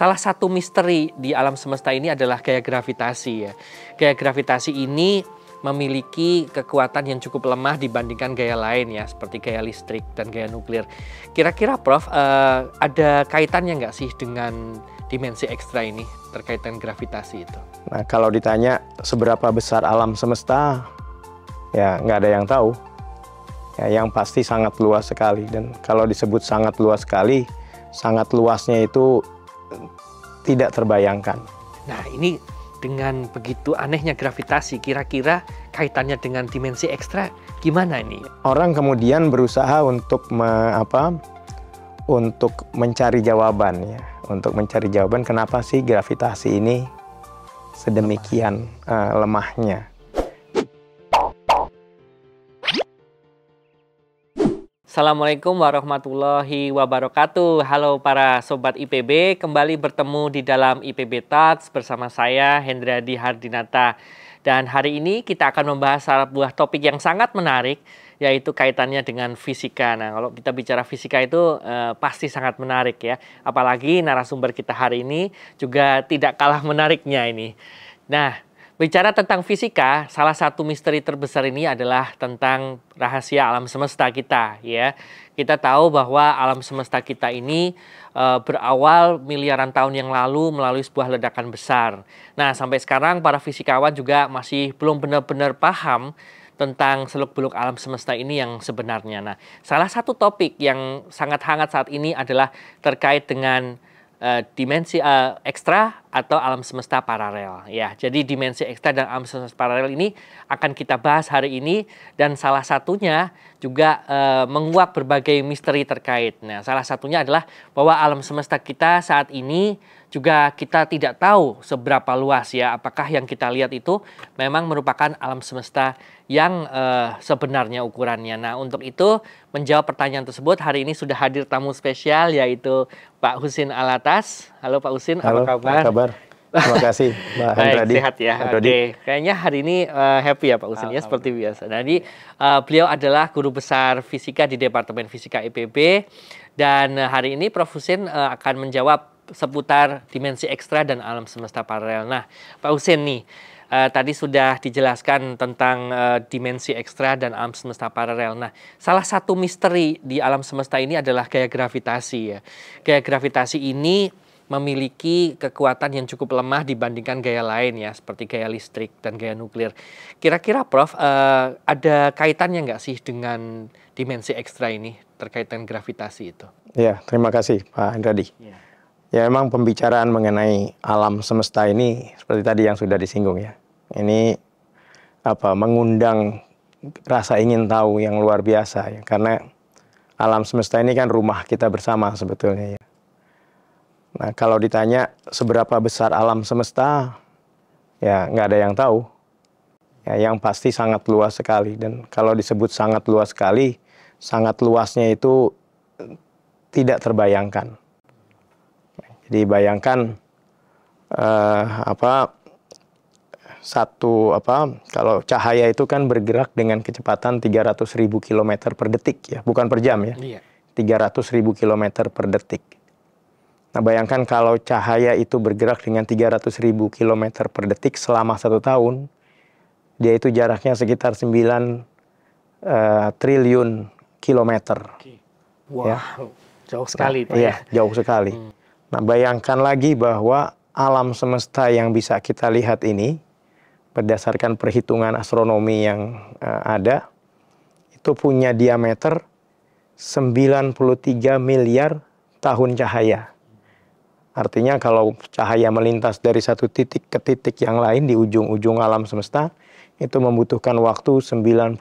Salah satu misteri di alam semesta ini adalah gaya gravitasi ya. Gaya gravitasi ini memiliki kekuatan yang cukup lemah dibandingkan gaya lain ya seperti gaya listrik dan gaya nuklir. Kira-kira Prof uh, ada kaitannya nggak sih dengan dimensi ekstra ini terkait dengan gravitasi itu? Nah kalau ditanya seberapa besar alam semesta ya nggak ada yang tahu. Ya, yang pasti sangat luas sekali dan kalau disebut sangat luas sekali, sangat luasnya itu tidak terbayangkan. Nah, ini dengan begitu anehnya gravitasi, kira-kira kaitannya dengan dimensi ekstra gimana ini? Orang kemudian berusaha untuk me, apa? Untuk mencari jawaban ya, untuk mencari jawaban kenapa sih gravitasi ini sedemikian uh, lemahnya. Assalamualaikum warahmatullahi wabarakatuh. Halo para sobat IPB, kembali bertemu di dalam IPB Talks bersama saya Hendra Di Hardinata. Dan hari ini kita akan membahas sebuah topik yang sangat menarik yaitu kaitannya dengan fisika. Nah, kalau kita bicara fisika itu eh, pasti sangat menarik ya. Apalagi narasumber kita hari ini juga tidak kalah menariknya ini. Nah, Bicara tentang fisika, salah satu misteri terbesar ini adalah tentang rahasia alam semesta kita ya. Kita tahu bahwa alam semesta kita ini e, berawal miliaran tahun yang lalu melalui sebuah ledakan besar. Nah, sampai sekarang para fisikawan juga masih belum benar-benar paham tentang seluk-beluk alam semesta ini yang sebenarnya. Nah, salah satu topik yang sangat hangat saat ini adalah terkait dengan e, dimensi e, ekstra atau alam semesta paralel ya. Jadi dimensi ekstra dan alam semesta paralel ini akan kita bahas hari ini dan salah satunya juga e, eh, menguak berbagai misteri terkait. Nah, salah satunya adalah bahwa alam semesta kita saat ini juga kita tidak tahu seberapa luas ya. Apakah yang kita lihat itu memang merupakan alam semesta yang e, sebenarnya ukurannya. Nah, untuk itu menjawab pertanyaan tersebut hari ini sudah hadir tamu spesial yaitu Pak Husin Alatas Halo Pak Usin, Halo, apa kabar? Apa kabar? Terima kasih, Pak Hendradi. Baik, sehat ya. Hendradi. Oke, kayaknya hari ini uh, happy ya Pak Usin ya seperti biasa. Jadi nah, uh, eh, beliau adalah guru besar fisika di Departemen Fisika IPB dan uh, hari ini Prof Usin uh, akan menjawab seputar dimensi ekstra dan alam semesta paralel. Nah, Pak Usin nih Uh, tadi sudah dijelaskan tentang uh, dimensi ekstra dan alam semesta paralel. Nah, salah satu misteri di alam semesta ini adalah gaya gravitasi ya. Gaya gravitasi ini memiliki kekuatan yang cukup lemah dibandingkan gaya lain ya seperti gaya listrik dan gaya nuklir. Kira-kira Prof uh, ada kaitannya nggak sih dengan dimensi ekstra ini terkait dengan gravitasi itu? Ya terima kasih Pak Hendradi. Ya. ya memang pembicaraan mengenai alam semesta ini seperti tadi yang sudah disinggung ya. Ini apa mengundang rasa ingin tahu yang luar biasa ya karena alam semesta ini kan rumah kita bersama sebetulnya ya Nah, kalau ditanya seberapa besar alam semesta, ya nggak ada yang tahu. Ya, yang pasti sangat luas sekali. Dan kalau disebut sangat luas sekali, sangat luasnya itu tidak terbayangkan. Jadi bayangkan eh, apa satu apa kalau cahaya itu kan bergerak dengan kecepatan 300.000 km per detik ya, bukan per jam ya. Iya. 300.000 km per detik Nah bayangkan kalau cahaya itu bergerak dengan 300 ribu kilometer per detik selama satu tahun, dia itu jaraknya sekitar 9 uh, eh, triliun kilometer. Wow, ya. jauh sekali. Nah, iya, ya. jauh sekali. Hmm. Nah bayangkan lagi bahwa alam semesta yang bisa kita lihat ini, berdasarkan perhitungan astronomi yang uh, ada, itu punya diameter 93 miliar tahun cahaya. Artinya kalau cahaya melintas dari satu titik ke titik yang lain di ujung-ujung alam semesta, itu membutuhkan waktu 93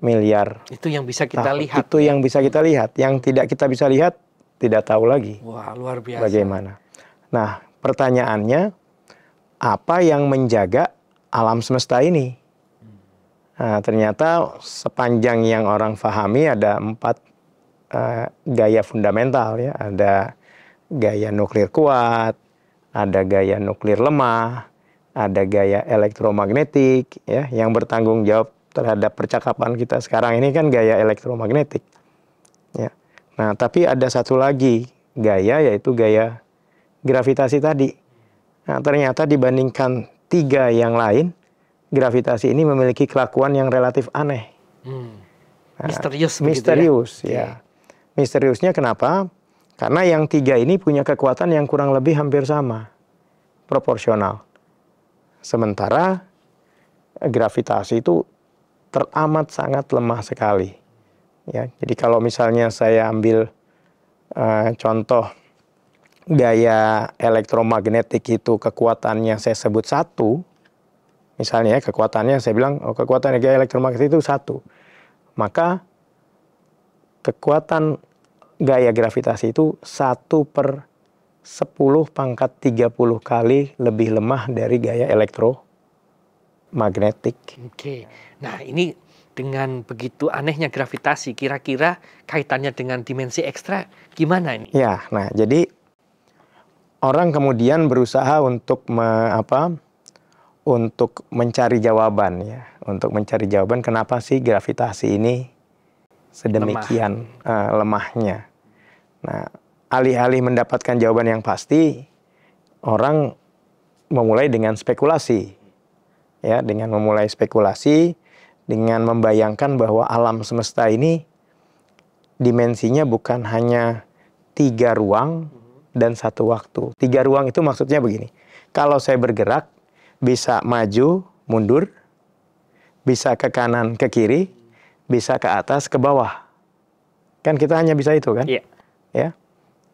miliar. Itu yang bisa kita tahun. lihat. Itu yang bisa kita lihat. Yang tidak kita bisa lihat, tidak tahu lagi. Wah, luar biasa. Bagaimana. Nah, pertanyaannya, apa yang menjaga alam semesta ini? Nah, ternyata sepanjang yang orang fahami ada empat uh, gaya fundamental ya. Ada gaya nuklir kuat, ada gaya nuklir lemah, ada gaya elektromagnetik ya yang bertanggung jawab terhadap percakapan kita sekarang ini kan gaya elektromagnetik. Ya. Nah, tapi ada satu lagi gaya yaitu gaya gravitasi tadi. Nah, ternyata dibandingkan tiga yang lain, gravitasi ini memiliki kelakuan yang relatif aneh. Hmm. Misterius nah, misterius ya. ya. Misteriusnya kenapa? Karena yang tiga ini punya kekuatan yang kurang lebih hampir sama, proporsional. Sementara eh, gravitasi itu teramat sangat lemah sekali. Ya, jadi kalau misalnya saya ambil uh, contoh gaya elektromagnetik itu kekuatannya saya sebut satu, misalnya ya, kekuatannya saya bilang oh, kekuatan gaya elektromagnetik itu satu, maka kekuatan gaya gravitasi itu 1 per 10 pangkat 30 kali lebih lemah dari gaya elektromagnetik. Oke, nah ini dengan begitu anehnya gravitasi, kira-kira kaitannya dengan dimensi ekstra gimana ini? Ya, nah jadi orang kemudian berusaha untuk me, apa? Untuk mencari jawaban ya, untuk mencari jawaban kenapa sih gravitasi ini sedemikian Lemah. uh, lemahnya. Nah, alih-alih mendapatkan jawaban yang pasti, orang memulai dengan spekulasi. Ya, dengan memulai spekulasi, dengan membayangkan bahwa alam semesta ini dimensinya bukan hanya tiga ruang dan satu waktu. Tiga ruang itu maksudnya begini. Kalau saya bergerak, bisa maju, mundur, bisa ke kanan, ke kiri, bisa ke atas, ke bawah. Kan kita hanya bisa itu kan? Iya. Yeah ya.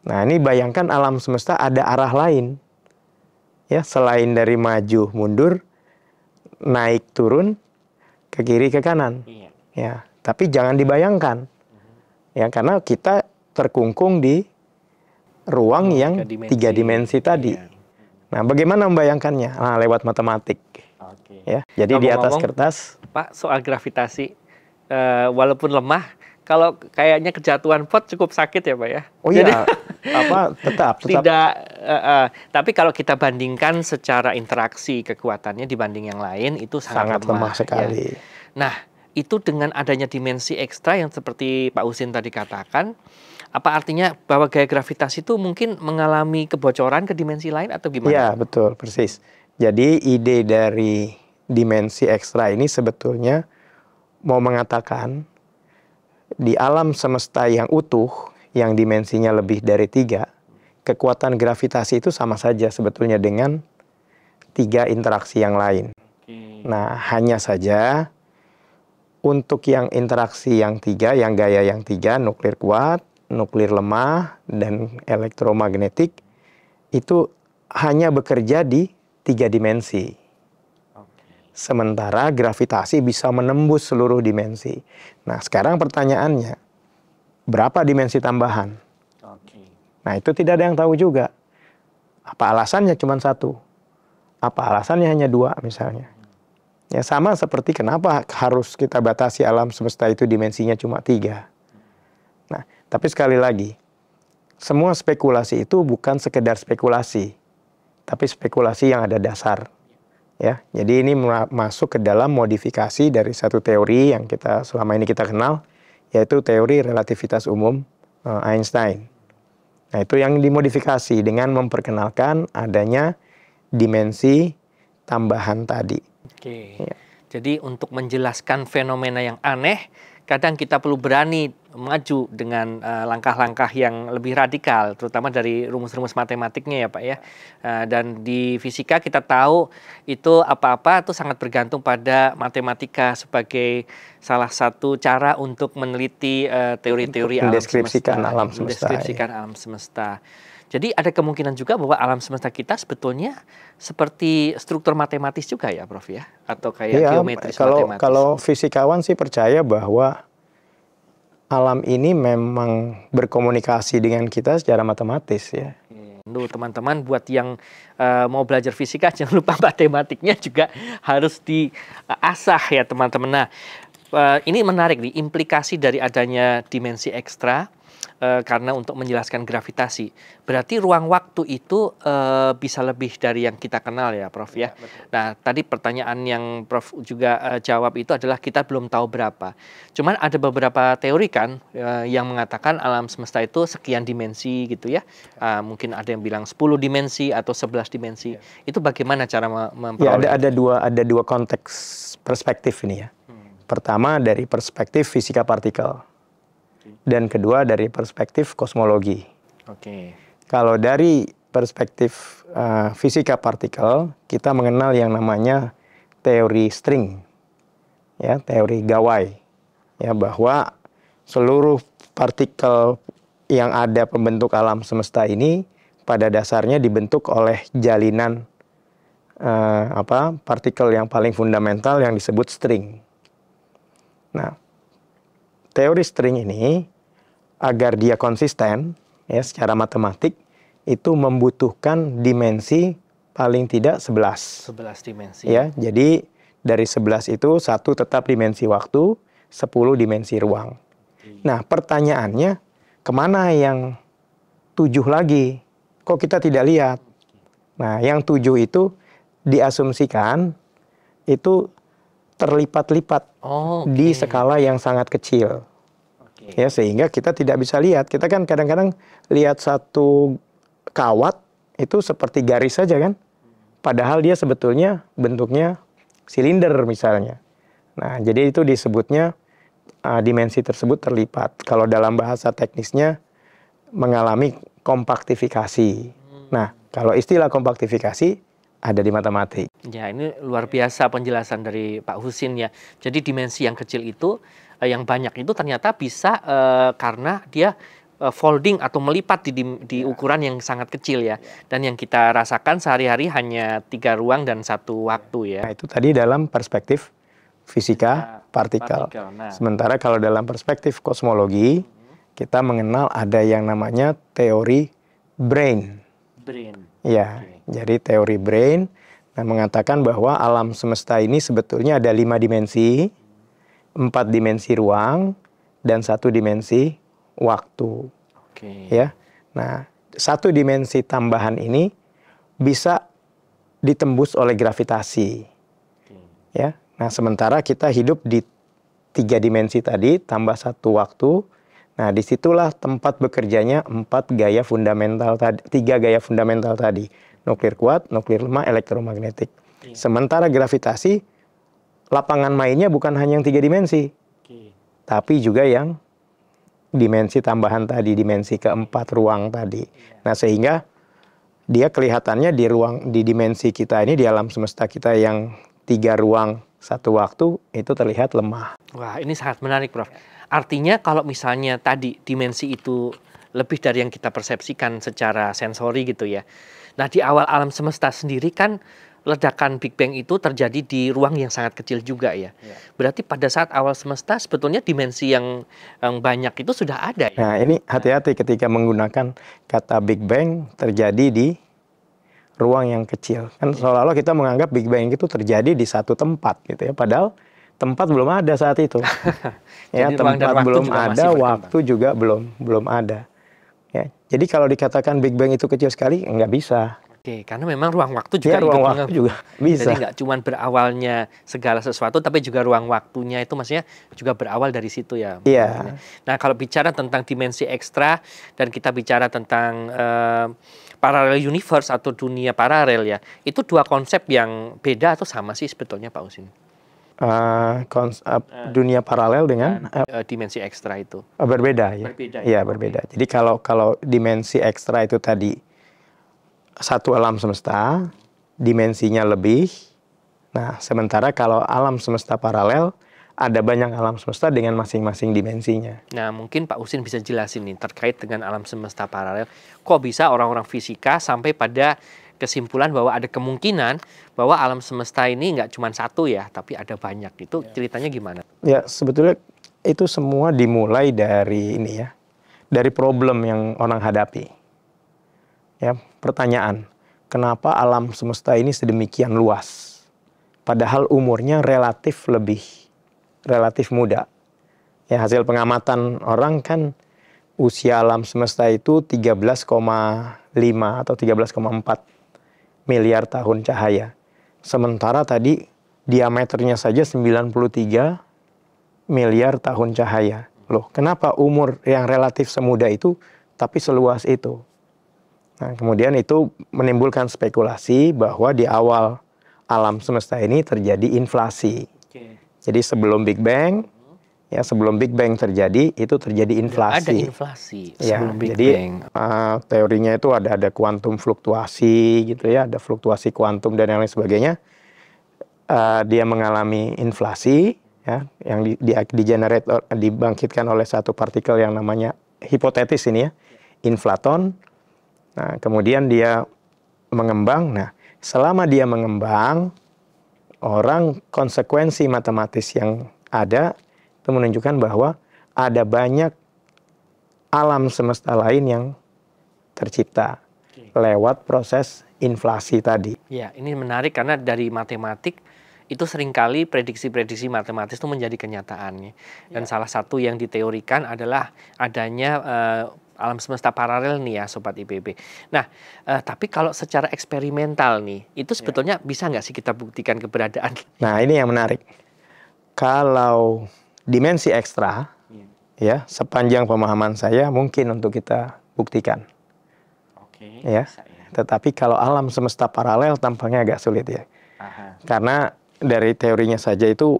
Nah, ini bayangkan alam semesta ada arah lain. Ya, selain dari maju mundur, naik turun ke kiri ke kanan. Iya. Ya, tapi jangan dibayangkan. Ya, karena kita terkungkung di ruang oh, yang tiga dimensi, tiga dimensi tadi. Ya. Nah, bagaimana membayangkannya? Nah, lewat matematik. Ya, jadi -ngomong, di atas kertas. Pak, soal gravitasi, uh, walaupun lemah, kalau kayaknya kejatuhan pot cukup sakit ya pak ya. Oh iya, Jadi, apa tetap, tetap. tidak. Uh, uh, tapi kalau kita bandingkan secara interaksi kekuatannya dibanding yang lain itu sangat, sangat lemah, lemah sekali. Ya. Nah itu dengan adanya dimensi ekstra yang seperti Pak Usin tadi katakan, apa artinya bahwa gaya gravitasi itu mungkin mengalami kebocoran ke dimensi lain atau gimana? Iya betul persis. Jadi ide dari dimensi ekstra ini sebetulnya mau mengatakan di alam semesta yang utuh, yang dimensinya lebih dari tiga, kekuatan gravitasi itu sama saja sebetulnya dengan tiga interaksi yang lain. Nah, hanya saja untuk yang interaksi yang tiga, yang gaya yang tiga, nuklir kuat, nuklir lemah, dan elektromagnetik, itu hanya bekerja di tiga dimensi. Sementara gravitasi bisa menembus seluruh dimensi. Nah, sekarang pertanyaannya, berapa dimensi tambahan? Okay. Nah, itu tidak ada yang tahu juga. Apa alasannya cuma satu? Apa alasannya hanya dua misalnya? Ya sama seperti kenapa harus kita batasi alam semesta itu dimensinya cuma tiga. Nah, tapi sekali lagi, semua spekulasi itu bukan sekedar spekulasi, tapi spekulasi yang ada dasar ya. Jadi ini masuk ke dalam modifikasi dari satu teori yang kita selama ini kita kenal yaitu teori relativitas umum uh, Einstein. Nah, itu yang dimodifikasi dengan memperkenalkan adanya dimensi tambahan tadi. Oke. Ya. Jadi untuk menjelaskan fenomena yang aneh kadang kita perlu berani maju dengan eh, langkah-langkah uh, yang lebih radikal, terutama dari rumus-rumus matematiknya ya Pak ya. Uh, dan di fisika kita tahu itu apa-apa itu sangat bergantung pada matematika sebagai salah satu cara untuk meneliti eh, teori-teori uh, alam semesta. Mendeskripsikan alam semesta. ya. alam semesta. Jadi ada kemungkinan juga bahwa alam semesta kita sebetulnya seperti struktur matematis juga ya, Prof ya, atau kayak ya, geometris kalau, matematis. Kalau fisikawan sih percaya bahwa alam ini memang berkomunikasi dengan kita secara matematis ya. Tuh hmm, teman-teman buat yang uh, mau belajar fisika jangan lupa matematiknya juga harus diasah ya teman-teman. Nah, uh, ini menarik nih implikasi dari adanya dimensi ekstra e, karena untuk menjelaskan gravitasi. Berarti ruang waktu itu e, bisa lebih dari yang kita kenal ya, Prof ya. ya. Nah, tadi pertanyaan yang Prof juga e, jawab itu adalah kita belum tahu berapa. Cuman ada beberapa teori kan e, yang mengatakan alam semesta itu sekian dimensi gitu ya. E, mungkin ada yang bilang 10 dimensi atau 11 dimensi. Ya. Itu bagaimana cara iya, memperoleh? Ya, ada ada dua ada dua konteks perspektif ini ya. Hmm. Pertama dari perspektif fisika partikel dan kedua dari perspektif kosmologi. Oke. Okay. Kalau dari perspektif uh, fisika partikel, kita mengenal yang namanya teori string, ya teori gawai, ya bahwa seluruh partikel yang ada pembentuk alam semesta ini pada dasarnya dibentuk oleh jalinan uh, apa partikel yang paling fundamental yang disebut string. Nah, teori string ini agar dia konsisten ya secara matematik itu membutuhkan dimensi paling tidak 11. 11 dimensi. Ya, jadi dari 11 itu satu tetap dimensi waktu, 10 dimensi ruang. Iya. Nah, pertanyaannya kemana yang tujuh lagi? Kok kita tidak lihat? Nah, yang tujuh itu diasumsikan itu terlipat-lipat oh, okay. di skala yang sangat kecil. Okay. Ya sehingga kita tidak bisa lihat. Kita kan kadang-kadang lihat satu kawat itu seperti garis saja kan. Padahal dia sebetulnya bentuknya silinder misalnya. Nah, jadi itu disebutnya uh, dimensi tersebut terlipat. Kalau dalam bahasa teknisnya mengalami kompaktifikasi. Hmm. Nah, kalau istilah kompaktifikasi ada di mata mati. Ya, ini luar biasa penjelasan dari Pak Husin ya. Jadi dimensi yang kecil itu, eh, yang banyak itu ternyata bisa eh, karena dia eh, folding atau melipat di, di, di ya. ukuran yang sangat kecil ya. Dan yang kita rasakan sehari-hari hanya tiga ruang dan satu waktu ya. Nah itu tadi dalam perspektif fisika nah, partikel. partikel. Nah. Sementara kalau dalam perspektif kosmologi, hmm. kita mengenal ada yang namanya teori brain. Brain Iya, okay. jadi teori brain nah, mengatakan bahwa alam semesta ini sebetulnya ada lima dimensi, empat dimensi ruang, dan satu dimensi waktu. Oke. Ya, nah satu dimensi tambahan ini bisa ditembus oleh gravitasi. Oke. Ya, nah sementara kita hidup di tiga dimensi tadi tambah satu waktu Nah, disitulah tempat bekerjanya empat gaya fundamental tadi, tiga gaya fundamental tadi, nuklir kuat, nuklir lemah, elektromagnetik. Okay. Iya. Sementara gravitasi, lapangan mainnya bukan hanya yang tiga dimensi, okay. tapi juga yang dimensi tambahan tadi, dimensi keempat ruang tadi. Yeah. Nah, sehingga dia kelihatannya di ruang di dimensi kita ini di alam semesta kita yang tiga ruang satu waktu itu terlihat lemah. Wah, ini sangat menarik, Prof. Ya. Artinya kalau misalnya tadi dimensi itu lebih dari yang kita persepsikan secara sensori gitu ya. Nah di awal alam semesta sendiri kan ledakan Big Bang itu terjadi di ruang yang sangat kecil juga ya. Iya. Berarti pada saat awal semesta sebetulnya dimensi yang, yang banyak itu sudah ada ya. Nah ini hati-hati ketika menggunakan kata Big Bang terjadi di ruang yang kecil. Kan iya. seolah-olah kita menganggap Big Bang itu terjadi di satu tempat gitu ya. Padahal tempat belum ada saat itu. ya, jadi tempat belum ada, waktu juga belum belum ada. Ya, jadi kalau dikatakan Big Bang itu kecil sekali, nggak bisa. Oke, karena memang ruang waktu juga ya, ruang waktu juga bisa. Jadi nggak cuma berawalnya segala sesuatu, tapi juga ruang waktunya itu maksudnya juga berawal dari situ ya. Iya. Nah, kalau bicara tentang dimensi ekstra dan kita bicara tentang uh, paralel universe atau dunia paralel ya, itu dua konsep yang beda atau sama sih sebetulnya Pak Usin? uh, kons uh, dunia paralel dengan uh, dimensi ekstra itu uh, berbeda ya berbeda ya, ya berbeda okay. jadi kalau kalau dimensi ekstra itu tadi satu alam semesta dimensinya lebih nah sementara kalau alam semesta paralel ada banyak alam semesta dengan masing-masing dimensinya. Nah, mungkin Pak Usin bisa jelasin nih terkait dengan alam semesta paralel. Kok bisa orang-orang fisika sampai pada kesimpulan bahwa ada kemungkinan bahwa alam semesta ini nggak cuma satu ya, tapi ada banyak. Itu ya. ceritanya gimana? Ya sebetulnya itu semua dimulai dari ini ya, dari problem yang orang hadapi. Ya pertanyaan, kenapa alam semesta ini sedemikian luas? Padahal umurnya relatif lebih, relatif muda. Ya hasil pengamatan orang kan usia alam semesta itu 13,5 atau 13,4 miliar tahun cahaya. Sementara tadi diameternya saja 93 miliar tahun cahaya. Loh, kenapa umur yang relatif semuda itu tapi seluas itu? Nah, kemudian itu menimbulkan spekulasi bahwa di awal alam semesta ini terjadi inflasi. Jadi sebelum Big Bang ya sebelum Big Bang terjadi itu terjadi inflasi. Ada inflasi ya, sebelum Big jadi, Bang. Uh, teorinya itu ada ada kuantum fluktuasi gitu ya, ada fluktuasi kuantum dan lain sebagainya. Uh, dia mengalami inflasi ya yang di, di, di generate eh, dibangkitkan oleh satu partikel yang namanya hipotetis ini ya, inflaton. Nah, kemudian dia mengembang. Nah, selama dia mengembang orang konsekuensi matematis yang ada itu menunjukkan bahwa ada banyak alam semesta lain yang tercipta lewat proses inflasi tadi. Ya, ini menarik karena dari matematik itu seringkali prediksi-prediksi matematis itu menjadi kenyataannya. Dan ya. salah satu yang diteorikan adalah adanya uh, alam semesta paralel nih ya sobat IPB. Nah, uh, tapi kalau secara eksperimental nih, itu ya. sebetulnya ya. bisa nggak sih kita buktikan keberadaan? Nah, ini yang menarik. Kalau dimensi ekstra iya. ya sepanjang pemahaman saya mungkin untuk kita buktikan. Oke. Ya. ya. Tetapi kalau alam semesta paralel tampaknya agak sulit ya. Aha. Karena dari teorinya saja itu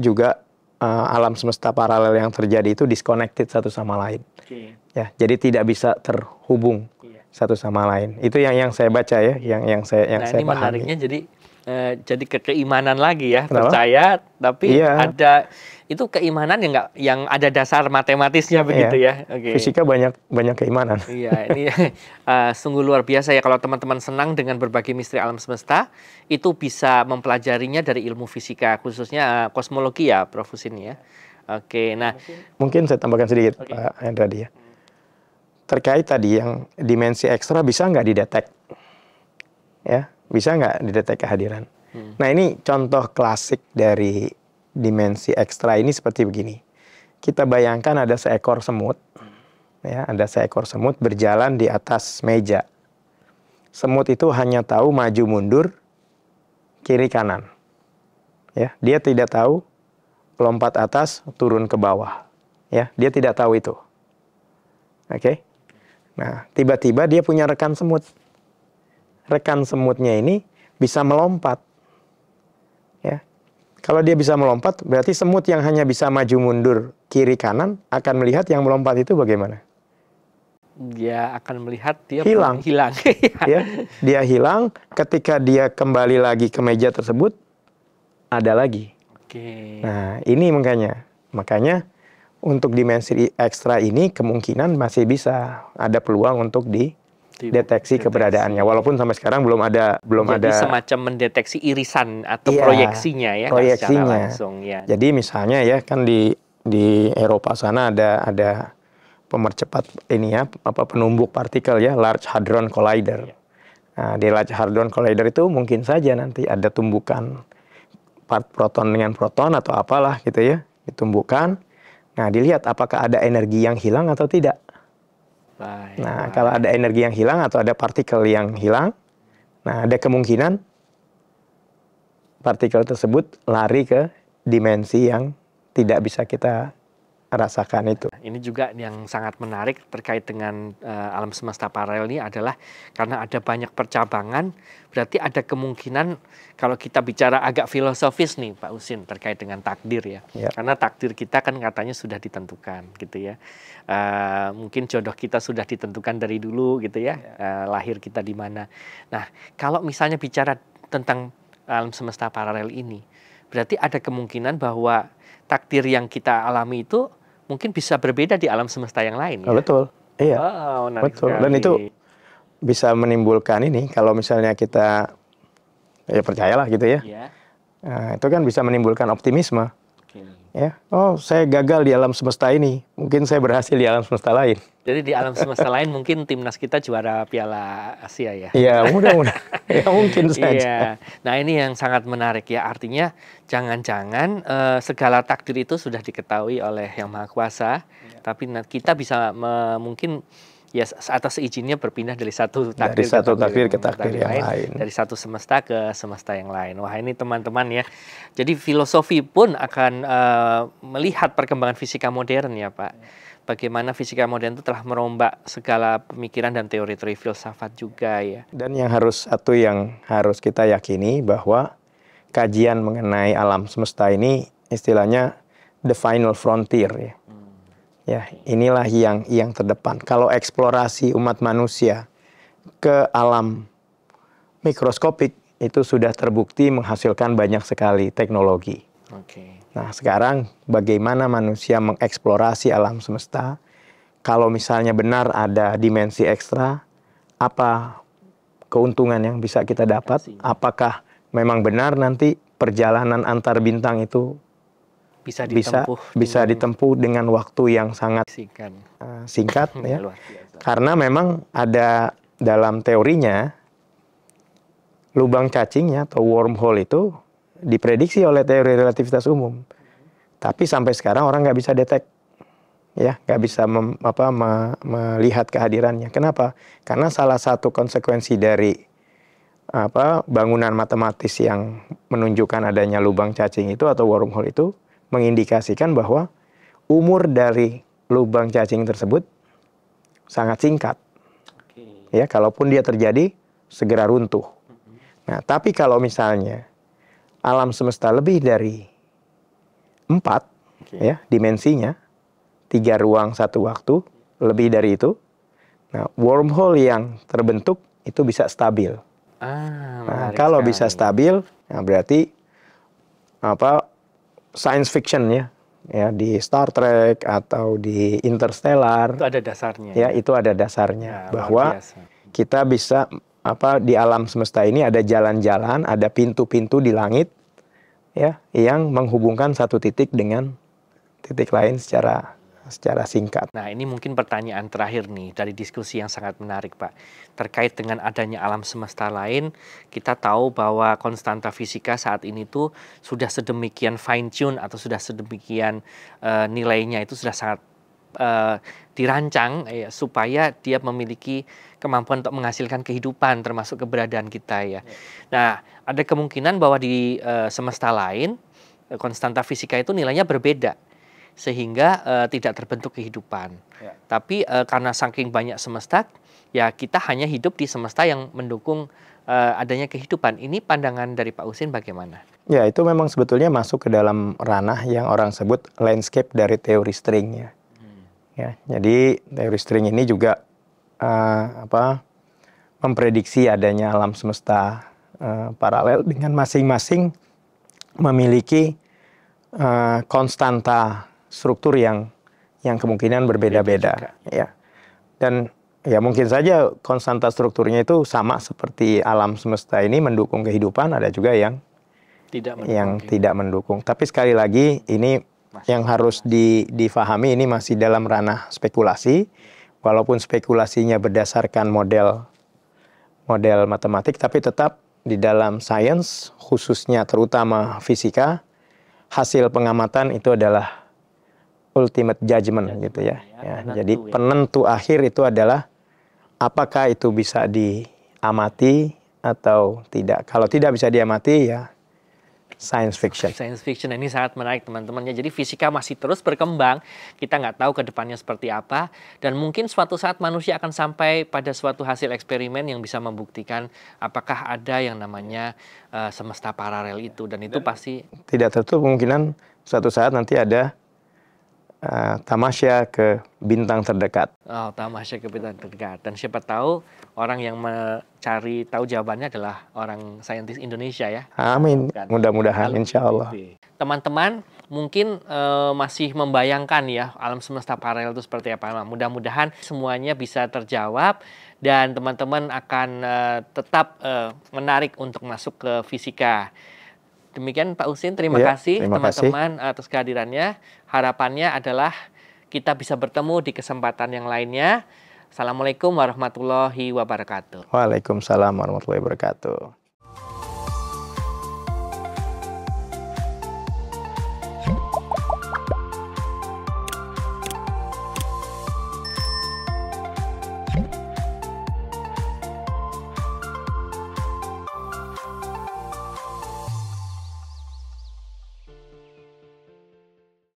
juga uh, alam semesta paralel yang terjadi itu disconnected satu sama lain. Okay. Ya, jadi tidak bisa terhubung yeah. satu sama lain. Itu yang yang saya baca ya, yang yang saya yang nah, saya ini pahami. menariknya jadi eh, jadi ke keimanan lagi ya, Kenapa? percaya tapi iya. ada itu keimanan yang nggak yang ada dasar matematisnya begitu iya. ya. Okay. Fisika banyak banyak keimanan. Iya, ini uh, sungguh luar biasa ya kalau teman-teman senang dengan berbagai misteri alam semesta, itu bisa mempelajarinya dari ilmu fisika khususnya uh, kosmologi ya Prof Husin ya. Oke, okay, nah mungkin saya tambahkan sedikit okay. Pak Hendra dia. Terkait tadi yang dimensi ekstra bisa nggak didetek? Ya, bisa nggak didetek kehadiran? Hmm. Nah, ini contoh klasik dari dimensi ekstra ini seperti begini. Kita bayangkan ada seekor semut, ya, ada seekor semut berjalan di atas meja. Semut itu hanya tahu maju mundur kiri kanan. Ya, dia tidak tahu lompat atas turun ke bawah. Ya, dia tidak tahu itu. Oke. Okay? Nah, tiba-tiba dia punya rekan semut. Rekan semutnya ini bisa melompat. Ya, kalau dia bisa melompat, berarti semut yang hanya bisa maju mundur kiri kanan akan melihat yang melompat itu bagaimana? Dia akan melihat dia hilang. Hilang. ya, dia hilang. Ketika dia kembali lagi ke meja tersebut, ada lagi. Oke. Nah, ini makanya, makanya untuk dimensi ekstra ini kemungkinan masih bisa ada peluang untuk di deteksi keberadaannya walaupun sampai sekarang belum ada belum jadi ada semacam mendeteksi irisan atau iya, proyeksinya ya kan, proyeksinya kan langsung ya jadi misalnya ya kan di di Eropa sana ada ada pemercepat ini ya apa penumbuk partikel ya Large Hadron Collider iya. nah, di Large Hadron Collider itu mungkin saja nanti ada tumbukan part proton dengan proton atau apalah gitu ya ditumbukan nah dilihat apakah ada energi yang hilang atau tidak Bye. nah, Bye. kalau ada energi yang hilang atau ada partikel yang hilang, nah ada kemungkinan partikel tersebut lari ke dimensi yang tidak bisa kita rasakan itu. Ini juga yang sangat menarik terkait dengan uh, alam semesta paralel ini adalah karena ada banyak percabangan, berarti ada kemungkinan kalau kita bicara agak filosofis nih Pak Usin terkait dengan takdir ya. ya. Karena takdir kita kan katanya sudah ditentukan gitu ya. Uh, mungkin jodoh kita sudah ditentukan dari dulu gitu ya, ya. Uh, lahir kita di mana. Nah, kalau misalnya bicara tentang alam semesta paralel ini, berarti ada kemungkinan bahwa takdir yang kita alami itu mungkin bisa berbeda di alam semesta yang lain. Oh, ya? Betul. Iya. Wow, betul. Dan itu bisa menimbulkan ini kalau misalnya kita ya percayalah gitu ya. Yeah. Nah, itu kan bisa menimbulkan optimisme. Okay. Ya, oh saya gagal di alam semesta ini, mungkin saya berhasil di alam semesta lain. Jadi di alam semesta lain mungkin timnas kita juara Piala Asia ya. Iya, mudah-mudahan. ya mungkin saja. Iya. Nah, ini yang sangat menarik ya. Artinya jangan-jangan uh, segala takdir itu sudah diketahui oleh Yang Maha Kuasa, ya. tapi kita bisa me mungkin ya atas izinnya berpindah dari satu takdir dari satu ke takdir, takdir ke takdir, takdir yang lain, lain dari satu semesta ke semesta yang lain wah ini teman-teman ya jadi filosofi pun akan uh, melihat perkembangan fisika modern ya pak ya bagaimana fisika modern itu telah merombak segala pemikiran dan teori-teori filsafat juga ya. Dan yang harus satu yang harus kita yakini bahwa kajian mengenai alam semesta ini istilahnya the final frontier ya. Ya, inilah yang yang terdepan. Kalau eksplorasi umat manusia ke alam mikroskopik itu sudah terbukti menghasilkan banyak sekali teknologi Okay. Nah sekarang bagaimana manusia mengeksplorasi alam semesta? Kalau misalnya benar ada dimensi ekstra, apa keuntungan yang bisa kita dapat? Apakah memang benar nanti perjalanan antar bintang itu bisa ditempuh bisa, dengan, bisa ditempuh dengan waktu yang sangat singkat, eh, singkat ya. Karena memang ada dalam teorinya lubang cacingnya atau wormhole itu diprediksi oleh teori relativitas umum. Tapi sampai sekarang orang nggak bisa detek, ya nggak bisa mem, apa, me, melihat kehadirannya. Kenapa? Karena salah satu konsekuensi dari apa bangunan matematis yang menunjukkan adanya lubang cacing itu atau wormhole itu mengindikasikan bahwa umur dari lubang cacing tersebut sangat singkat. Ya, kalaupun dia terjadi segera runtuh. Nah, tapi kalau misalnya alam semesta lebih dari empat okay. ya dimensinya tiga ruang satu waktu lebih dari itu nah wormhole yang terbentuk itu bisa stabil ah, nah, kalau sekali. bisa stabil ya berarti apa science fiction ya ya di Star Trek atau di Interstellar itu ada dasarnya ya, ya. itu ada dasarnya ya, bahwa kita bisa apa di alam semesta ini ada jalan-jalan, ada pintu-pintu di langit ya yang menghubungkan satu titik dengan titik lain secara secara singkat. Nah, ini mungkin pertanyaan terakhir nih dari diskusi yang sangat menarik, Pak. Terkait dengan adanya alam semesta lain, kita tahu bahwa konstanta fisika saat ini tuh sudah sedemikian fine tune atau sudah sedemikian uh, nilainya itu sudah sangat Eh, dirancang ya, supaya dia memiliki kemampuan untuk menghasilkan kehidupan termasuk keberadaan kita ya. ya. Nah, ada kemungkinan bahwa di uh, semesta lain konstanta fisika itu nilainya berbeda sehingga uh, tidak terbentuk kehidupan. Ya. Tapi uh, karena saking banyak semesta ya kita hanya hidup di semesta yang mendukung uh, adanya kehidupan. Ini pandangan dari Pak Usin bagaimana? Ya, itu memang sebetulnya masuk ke dalam ranah yang orang sebut landscape dari teori stringnya. Ya, jadi teori string ini juga uh, apa memprediksi adanya alam semesta uh, paralel dengan masing-masing memiliki uh, konstanta struktur yang yang kemungkinan berbeda-beda. Ya, dan ya mungkin saja konstanta strukturnya itu sama seperti alam semesta ini mendukung kehidupan, ada juga yang tidak mendukung. yang tidak mendukung. Tapi sekali lagi ini Nah. yang harus di, difahami ini masih dalam ranah spekulasi walaupun spekulasinya berdasarkan model model matematik tapi tetap di dalam sains khususnya terutama fisika hasil pengamatan itu adalah ultimate judgment, ya, gitu ya, ya, ya jadi ya. penentu akhir itu adalah apakah itu bisa diamati atau tidak kalau tidak bisa diamati ya science fiction. Science fiction ini sangat menarik teman-temannya. Jadi fisika masih terus berkembang. Kita nggak tahu ke depannya seperti apa. Dan mungkin suatu saat manusia akan sampai pada suatu hasil eksperimen yang bisa membuktikan apakah ada yang namanya uh, semesta paralel itu. Dan itu Dan pasti... Tidak tertutup kemungkinan suatu saat nanti ada Uh, tamasya ke bintang terdekat. Oh, tamasya ke bintang terdekat. Dan siapa tahu orang yang mencari tahu jawabannya adalah orang saintis Indonesia ya. Amin. Kan? Mudah-mudahan insya Allah. Gitu. Teman-teman mungkin uh, masih membayangkan ya alam semesta paralel itu seperti apa. Nah, mudah-mudahan semuanya bisa terjawab dan teman-teman akan uh, tetap menarik untuk masuk ke fisika. Demikian Pak Usin, terima ya, kasih teman-teman atas kehadirannya. Harapannya adalah kita bisa bertemu di kesempatan yang lainnya. Assalamualaikum warahmatullahi wabarakatuh. Waalaikumsalam warahmatullahi wabarakatuh.